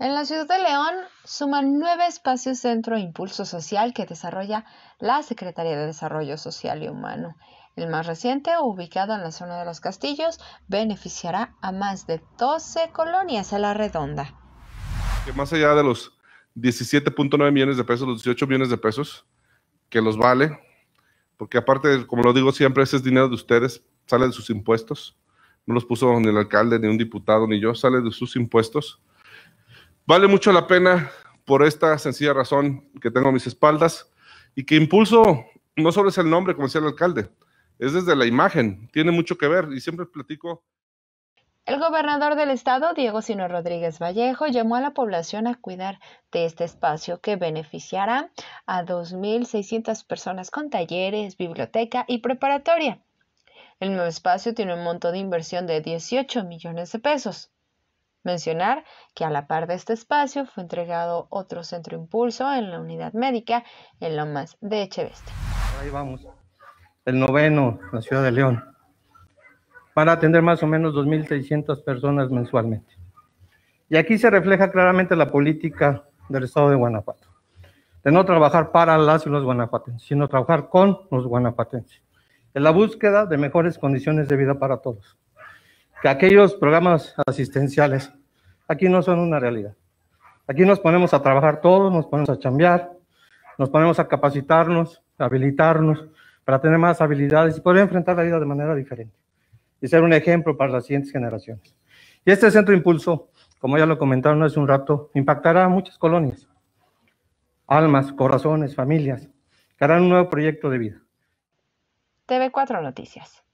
En la ciudad de León suman nueve espacios Centro Impulso Social que desarrolla la Secretaría de Desarrollo Social y Humano. El más reciente, ubicado en la zona de los castillos, beneficiará a más de 12 colonias a la redonda. Que más allá de los 17.9 millones de pesos, los 18 millones de pesos, que los vale, porque aparte, como lo digo siempre, ese es dinero de ustedes, sale de sus impuestos, no los puso ni el alcalde, ni un diputado, ni yo, sale de sus impuestos. Vale mucho la pena por esta sencilla razón que tengo a mis espaldas y que Impulso no solo es el nombre, como decía el alcalde, es desde la imagen, tiene mucho que ver y siempre platico. El gobernador del estado, Diego Sino Rodríguez Vallejo, llamó a la población a cuidar de este espacio que beneficiará a 2.600 personas con talleres, biblioteca y preparatoria. El nuevo espacio tiene un monto de inversión de 18 millones de pesos. Mencionar que a la par de este espacio fue entregado otro centro impulso en la unidad médica en Lomas de Echeveste. Ahí vamos, el noveno, la ciudad de León, para atender más o menos 2.600 personas mensualmente. Y aquí se refleja claramente la política del Estado de Guanajuato, de no trabajar para las y los guanajuatenses, sino trabajar con los guanajuatenses, en la búsqueda de mejores condiciones de vida para todos. Que aquellos programas asistenciales Aquí no son una realidad. Aquí nos ponemos a trabajar todos, nos ponemos a chambear, nos ponemos a capacitarnos, a habilitarnos para tener más habilidades y poder enfrentar la vida de manera diferente y ser un ejemplo para las siguientes generaciones. Y este centro impulso, como ya lo comentaron hace un rato, impactará a muchas colonias, almas, corazones, familias, que harán un nuevo proyecto de vida. TV4 Noticias.